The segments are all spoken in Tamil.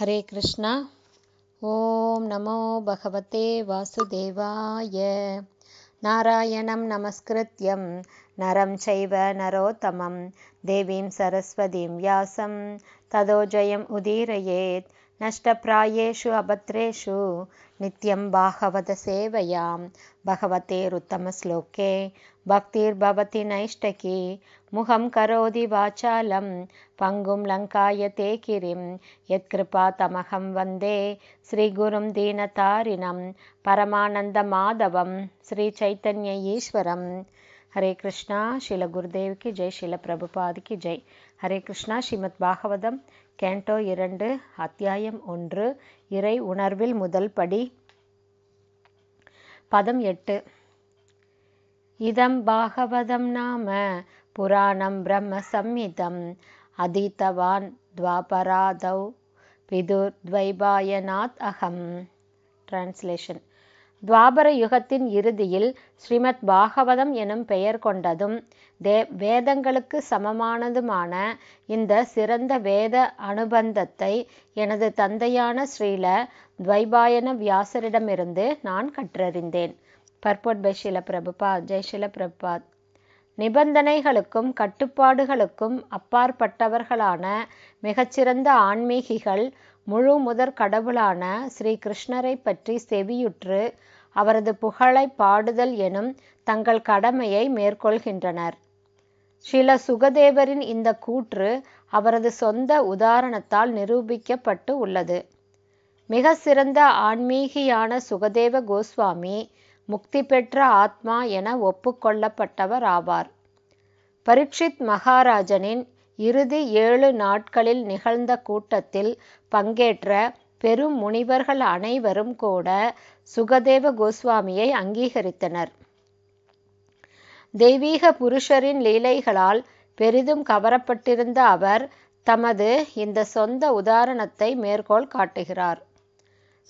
हरे कृष्ण ॐ नमो भगवते वासुदेवाय नारायणं नमस्कृत्यम् नरं चैव नरोत्तमं देवीं सरस्वतीं व्यासं जयम् उदीरयेत् नष्टप्रायेषु अभद्रेषु नित्यं भागवतसेवयां रुत्तमश्लोके भक्तिर्भवति नैष्टकी मुखं करोति वाचालं पङ्गुं लङ्कायते किरिं यत्कृपा तमहं वन्दे श्रीगुरुं दीनतारिणं परमानन्दमाधवं ईश्वरम् ஹரே கிருஷ்ணா ஸ்ரீல குருதேவிக்கு ஜெய் ஸ்ரீல பிரபுபாதிக்கு ஜெய் ஹரே கிருஷ்ணா ஸ்ரீமத் பாகவதம் கேண்டோ இரண்டு அத்தியாயம் ஒன்று இறை உணர்வில் முதல் படி பதம் எட்டு இதம் பாகவதம் நாம புராணம் பிரம்ம சம்மிதம் அதித்தவான் துவாபராதௌ பிதுர் துவைபாயநாத் அகம் டிரான்ஸ்லேஷன் துவாபர யுகத்தின் இறுதியில் ஸ்ரீமத் பாகவதம் எனும் பெயர் கொண்டதும் தே வேதங்களுக்கு சமமானதுமான இந்த சிறந்த வேத அனுபந்தத்தை எனது தந்தையான ஸ்ரீல துவைபாயன வியாசரிடமிருந்து நான் கற்றறிந்தேன் பர்போட் பை ஷில பிரபுபா ஜெய் ஷில பிரபாத் நிபந்தனைகளுக்கும் கட்டுப்பாடுகளுக்கும் அப்பாற்பட்டவர்களான மிகச்சிறந்த ஆன்மீகிகள் முழு முதற் கடவுளான ஸ்ரீ கிருஷ்ணரைப் பற்றி செவியுற்று அவரது புகழைப் பாடுதல் எனும் தங்கள் கடமையை மேற்கொள்கின்றனர். சில சுகதேவரின் இந்த கூற்று அவரது சொந்த உதாரணத்தால் நிரூபிக்கப்பட்டு உள்ளது. மிக சிறந்த ஆன்மீகியான சுகதேவ கோஸ்வாமி முக்தி பெற்ற ஆத்மா என ஒப்புக்கொள்ளப்பட்டவர் ஆவார் பரீட்சித் மகாராஜனின் இறுதி ஏழு நாட்களில் நிகழ்ந்த கூட்டத்தில் பங்கேற்ற பெரும் முனிவர்கள் அனைவரும் கூட சுகதேவ கோஸ்வாமியை அங்கீகரித்தனர். தெய்வீக புருஷரின் லீலைகளால் பெரிதும் கவரப்பட்டிருந்த அவர் தமது இந்த சொந்த உதாரணத்தை மேற்கோள் காட்டுகிறார்.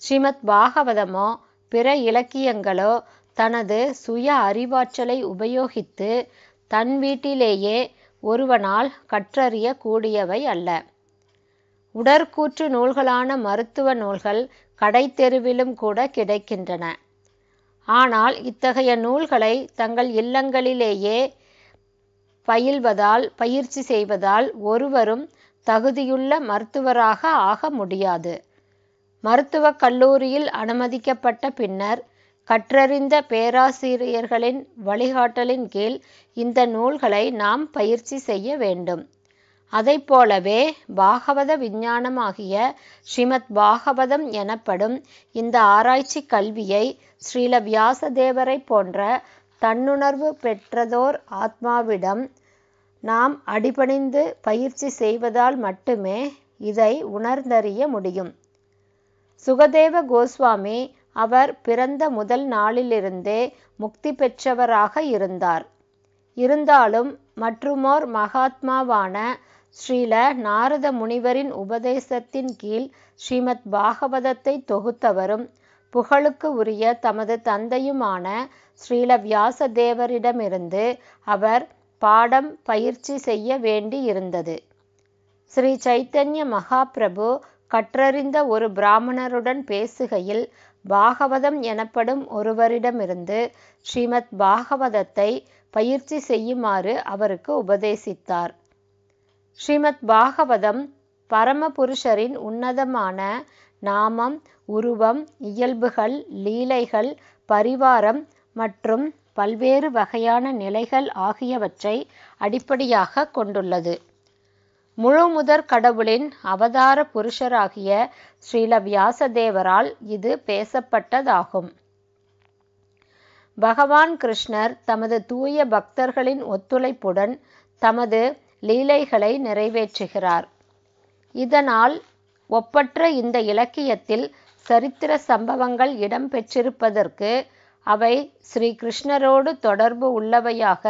ஸ்ரீமத் பாகவதமோ பிற இலக்கியங்களோ தனது சுய அறிவாற்றலை உபயோகித்து தன் வீட்டிலேயே ஒருவனால் கற்றறிய கூடியவை அல்ல உடற்கூற்று நூல்களான மருத்துவ நூல்கள் தெருவிலும் கூட கிடைக்கின்றன ஆனால் இத்தகைய நூல்களை தங்கள் இல்லங்களிலேயே பயில்வதால் பயிற்சி செய்வதால் ஒருவரும் தகுதியுள்ள மருத்துவராக ஆக முடியாது மருத்துவக் கல்லூரியில் அனுமதிக்கப்பட்ட பின்னர் கற்றறிந்த பேராசிரியர்களின் வழிகாட்டலின் கீழ் இந்த நூல்களை நாம் பயிற்சி செய்ய வேண்டும் அதைப்போலவே பாகவத விஞ்ஞானமாகிய ஸ்ரீமத் பாகவதம் எனப்படும் இந்த ஆராய்ச்சி கல்வியை ஸ்ரீல வியாசதேவரை போன்ற தன்னுணர்வு பெற்றதோர் ஆத்மாவிடம் நாம் அடிபணிந்து பயிற்சி செய்வதால் மட்டுமே இதை உணர்ந்தறிய முடியும் சுகதேவ கோஸ்வாமி அவர் பிறந்த முதல் நாளிலிருந்தே முக்தி பெற்றவராக இருந்தார் இருந்தாலும் மற்றுமோர் மகாத்மாவான ஸ்ரீல நாரத முனிவரின் உபதேசத்தின் கீழ் ஸ்ரீமத் பாகவதத்தை தொகுத்தவரும் புகழுக்கு உரிய தமது தந்தையுமான ஸ்ரீல வியாச தேவரிடமிருந்து அவர் பாடம் பயிற்சி செய்ய வேண்டி இருந்தது ஸ்ரீ சைத்தன்ய மகாபிரபு கற்றறிந்த ஒரு பிராமணருடன் பேசுகையில் பாகவதம் எனப்படும் ஒருவரிடமிருந்து ஸ்ரீமத் பாகவதத்தை பயிற்சி செய்யுமாறு அவருக்கு உபதேசித்தார் ஸ்ரீமத் பாகவதம் பரமபுருஷரின் உன்னதமான நாமம் உருவம் இயல்புகள் லீலைகள் பரிவாரம் மற்றும் பல்வேறு வகையான நிலைகள் ஆகியவற்றை அடிப்படையாக கொண்டுள்ளது முழுமுதற் கடவுளின் அவதார புருஷராகிய ஸ்ரீல வியாசதேவரால் இது பேசப்பட்டதாகும். பகவான் கிருஷ்ணர் தமது தூய பக்தர்களின் ஒத்துழைப்புடன் தமது லீலைகளை நிறைவேற்றுகிறார். இதனால் ஒப்பற்ற இந்த இலக்கியத்தில் சரித்திர சம்பவங்கள் இடம்பெற்றிருப்பதற்கு அவை ஸ்ரீ கிருஷ்ணரோடு தொடர்பு உள்ளவையாக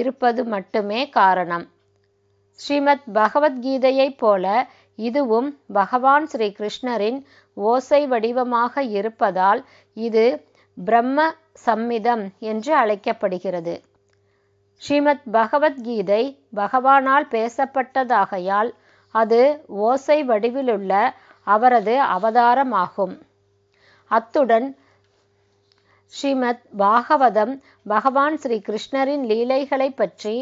இருப்பது மட்டுமே காரணம். ஸ்ரீமத் பகவத்கீதையைப் போல இதுவும் பகவான் ஸ்ரீ கிருஷ்ணரின் ஓசை வடிவமாக இருப்பதால் இது பிரம்ம சம்மிதம் என்று அழைக்கப்படுகிறது ஸ்ரீமத் பகவத்கீதை பகவானால் பேசப்பட்டதாகையால் அது ஓசை வடிவிலுள்ள அவரது அவதாரமாகும் அத்துடன் ஸ்ரீமத் பாகவதம் பகவான் ஸ்ரீ கிருஷ்ணரின் லீலைகளை பற்றி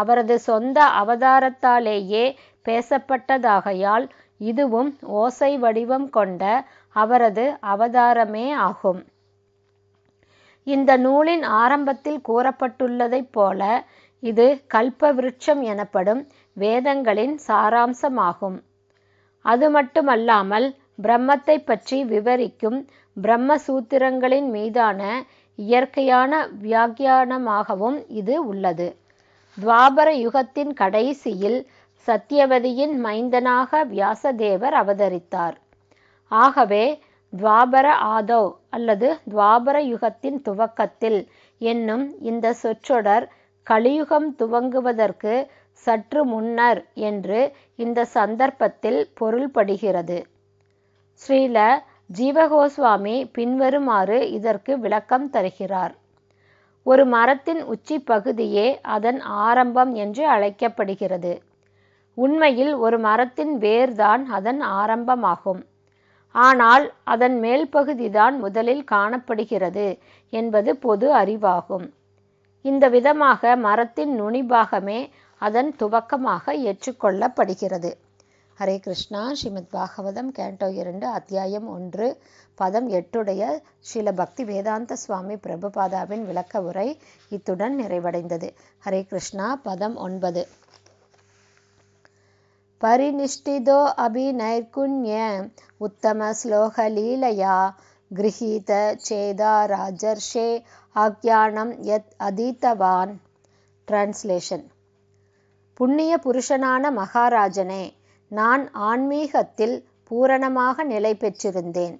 அவரது சொந்த அவதாரத்தாலேயே பேசப்பட்டதாகையால் இதுவும் ஓசை வடிவம் கொண்ட அவரது அவதாரமே ஆகும் இந்த நூலின் ஆரம்பத்தில் கூறப்பட்டுள்ளதைப் போல இது கல்ப விருட்சம் எனப்படும் வேதங்களின் சாராம்சமாகும் அது மட்டுமல்லாமல் பிரம்மத்தை பற்றி விவரிக்கும் பிரம்மசூத்திரங்களின் மீதான இயற்கையான வியாக்கியானமாகவும் இது உள்ளது துவாபர யுகத்தின் கடைசியில் சத்தியவதியின் மைந்தனாக வியாசதேவர் அவதரித்தார் ஆகவே துவாபர ஆதவ் அல்லது துவாபர யுகத்தின் துவக்கத்தில் என்னும் இந்த சொற்றொடர் கலியுகம் துவங்குவதற்கு சற்று முன்னர் என்று இந்த சந்தர்ப்பத்தில் பொருள்படுகிறது ஸ்ரீல ஜீவகோஸ்வாமி பின்வருமாறு இதற்கு விளக்கம் தருகிறார் ஒரு மரத்தின் உச்சி பகுதியே அதன் ஆரம்பம் என்று அழைக்கப்படுகிறது உண்மையில் ஒரு மரத்தின் வேர்தான் அதன் ஆரம்பமாகும் ஆனால் அதன் மேல் பகுதிதான் முதலில் காணப்படுகிறது என்பது பொது அறிவாகும் இந்த விதமாக மரத்தின் நுனிபாகமே அதன் துவக்கமாக ஏற்றுக்கொள்ளப்படுகிறது ஹரே கிருஷ்ணா ஸ்ரீமத் பாகவதம் கேண்டோ இரண்டு அத்தியாயம் ஒன்று பதம் எட்டுடைய ஸ்ரீல பக்தி வேதாந்த சுவாமி பிரபுபாதாவின் விளக்க உரை இத்துடன் நிறைவடைந்தது ஹரே கிருஷ்ணா பதம் ஒன்பது பரிநிஷ்டிதோ அபிநைர்குண்ய உத்தம ஸ்லோக லீலையா கிரகீத சேதா ராஜர்ஷே ஆக்யானம் எத் அதித்தவான் டிரான்ஸ்லேஷன் புண்ணிய புருஷனான மகாராஜனே நான் ஆன்மீகத்தில் பூரணமாக நிலை பெற்றிருந்தேன்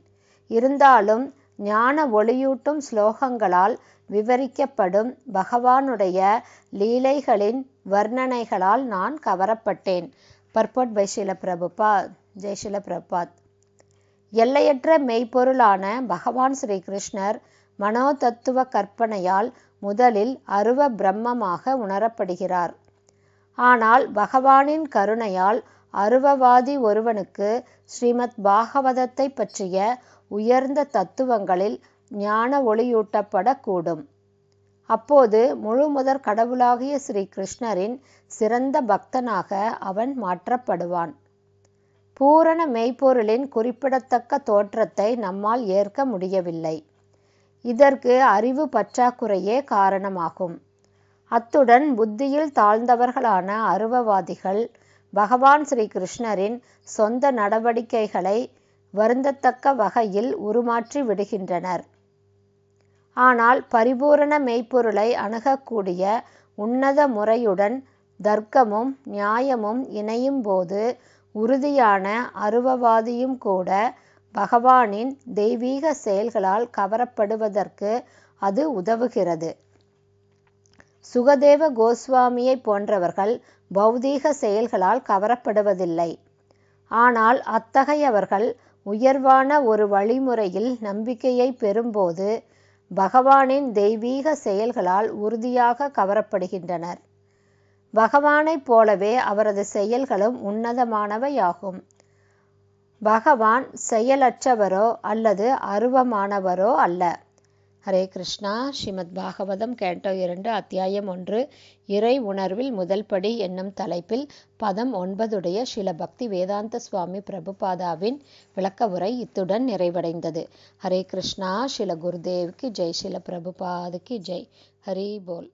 இருந்தாலும் ஞான ஒளியூட்டும் ஸ்லோகங்களால் விவரிக்கப்படும் பகவானுடைய லீலைகளின் வர்ணனைகளால் நான் கவரப்பட்டேன் பர்போட் பை பிரபுபா ஜெய்ஷில பிரபாத் எல்லையற்ற மெய்ப்பொருளான பகவான் ஸ்ரீ கிருஷ்ணர் மனோ தத்துவ கற்பனையால் முதலில் அருவ பிரம்மமாக உணரப்படுகிறார் ஆனால் பகவானின் கருணையால் அருவவாதி ஒருவனுக்கு ஸ்ரீமத் பாகவதத்தைப் பற்றிய உயர்ந்த தத்துவங்களில் ஞான ஒளியூட்டப்படக்கூடும். அப்போது முதற் கடவுளாகிய ஸ்ரீ கிருஷ்ணரின் சிறந்த பக்தனாக அவன் மாற்றப்படுவான். பூரண மெய்ப்பொருளின் குறிப்பிடத்தக்க தோற்றத்தை நம்மால் ஏற்க முடியவில்லை. இதற்கு அறிவு பற்றாக்குறையே காரணமாகும். அத்துடன் புத்தியில் தாழ்ந்தவர்களான அருவவாதிகள் பகவான் ஸ்ரீ கிருஷ்ணரின் சொந்த நடவடிக்கைகளை வருந்தத்தக்க வகையில் உருமாற்றி விடுகின்றனர் ஆனால் பரிபூரண மெய்ப்பொருளை அணுகக்கூடிய உன்னத முறையுடன் தர்க்கமும் நியாயமும் இணையும் போது உறுதியான அருவவாதியும் கூட பகவானின் தெய்வீக செயல்களால் கவரப்படுவதற்கு அது உதவுகிறது சுகதேவ கோஸ்வாமியை போன்றவர்கள் பௌதீக செயல்களால் கவரப்படுவதில்லை. ஆனால் அத்தகையவர்கள் உயர்வான ஒரு வழிமுறையில் நம்பிக்கையைப் பெறும்போது பகவானின் தெய்வீக செயல்களால் உறுதியாக கவரப்படுகின்றனர். பகவானைப் போலவே அவரது செயல்களும் உன்னதமானவையாகும். பகவான் செயலற்றவரோ அல்லது அருவமானவரோ அல்ல. ஹரே கிருஷ்ணா ஸ்ரீமத் பாகவதம் கேட்டோ இரண்டு அத்தியாயம் ஒன்று இறை உணர்வில் முதல் படி என்னும் தலைப்பில் பதம் ஒன்பதுடைய ஷில பக்தி வேதாந்த சுவாமி பிரபுபாதாவின் விளக்க உரை இத்துடன் நிறைவடைந்தது ஹரே கிருஷ்ணா ஸ்ரீல குருதேவுக்கு ஜெய் ஸ்ரீல பிரபுபாதுக்கு ஜெய் ஹரி போல்